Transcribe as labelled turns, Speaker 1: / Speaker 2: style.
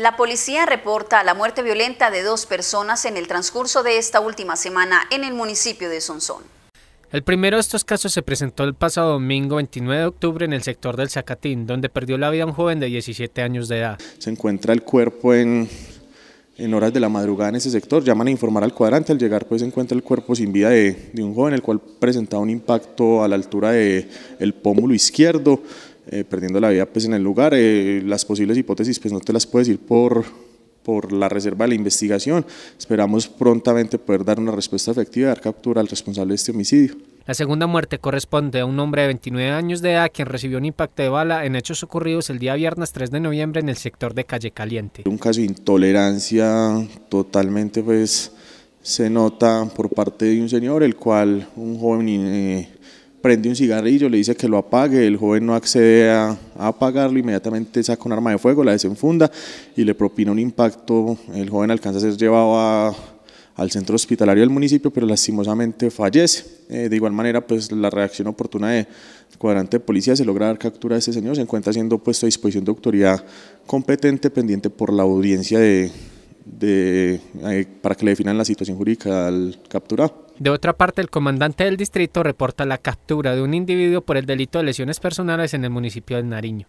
Speaker 1: La policía reporta la muerte violenta de dos personas en el transcurso de esta última semana en el municipio de Sonsón. El primero de estos casos se presentó el pasado domingo 29 de octubre en el sector del Zacatín, donde perdió la vida un joven de 17 años de edad.
Speaker 2: Se encuentra el cuerpo en, horas de la madrugada en ese sector, llaman a informar al cuadrante, al llegar pues se encuentra el cuerpo sin vida de, un joven, el cual presentaba un impacto a la altura del el pómulo izquierdo, eh, perdiendo la vida pues, en el lugar. Eh, las posibles hipótesis pues, no te las puedes ir por, por la reserva de la investigación. Esperamos prontamente poder dar una respuesta efectiva y dar captura al responsable de este homicidio.
Speaker 1: La segunda muerte corresponde a un hombre de 29 años de edad quien recibió un impacto de bala en hechos ocurridos el día viernes 3 de noviembre en el sector de Calle Caliente.
Speaker 2: Un caso de intolerancia totalmente pues se nota por parte de un señor el cual un joven eh, prende un cigarrillo, le dice que lo apague, el joven no accede a, apagarlo, inmediatamente saca un arma de fuego, la desenfunda y le propina un impacto, el joven alcanza a ser llevado al centro hospitalario del municipio, pero lastimosamente fallece. Eh, de igual manera, pues la reacción oportuna de cuadrante de policía se logra dar captura de este señor, se encuentra siendo puesto a disposición de autoridad competente, pendiente por la audiencia de, eh, para que le definan la situación jurídica al capturado.
Speaker 1: De otra parte, el comandante del distrito reporta la captura de un individuo por el delito de lesiones personales en el municipio de Nariño.